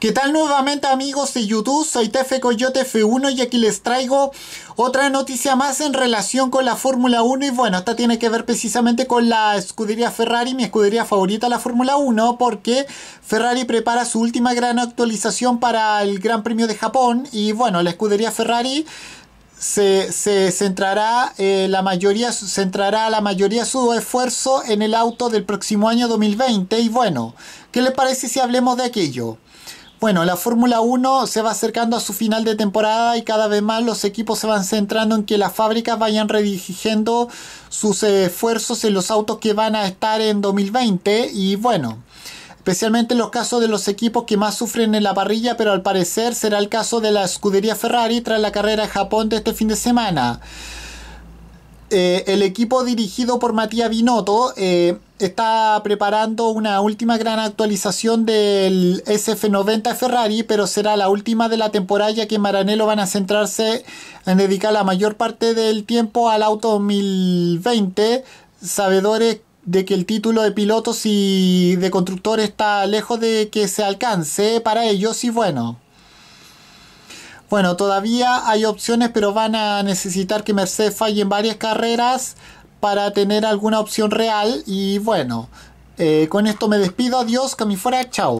¿Qué tal nuevamente amigos de YouTube? Soy Tefe Coyote F1 y aquí les traigo otra noticia más en relación con la Fórmula 1 y bueno, esta tiene que ver precisamente con la escudería Ferrari, mi escudería favorita la Fórmula 1 porque Ferrari prepara su última gran actualización para el Gran Premio de Japón y bueno, la escudería Ferrari se, centrará eh, la mayoría centrará la mayoría su esfuerzo en el auto del próximo año 2020 y bueno, ¿qué les parece si hablemos de aquello? Bueno, la Fórmula 1 se va acercando a su final de temporada y cada vez más los equipos se van centrando en que las fábricas vayan redirigiendo sus esfuerzos en los autos que van a estar en 2020 y bueno, especialmente en los casos de los equipos que más sufren en la parrilla, pero al parecer será el caso de la escudería Ferrari tras la carrera de Japón de este fin de semana. Eh, el equipo dirigido por Matías Binotto eh, está preparando una última gran actualización del SF90 Ferrari, pero será la última de la temporada ya que Maranello van a centrarse en dedicar la mayor parte del tiempo al auto 2020, sabedores de que el título de pilotos y de constructor está lejos de que se alcance para ellos y bueno. Bueno, todavía hay opciones, pero van a necesitar que Mercedes falle en varias carreras para tener alguna opción real y bueno, eh, con esto me despido, adiós, que mi fuera, chao.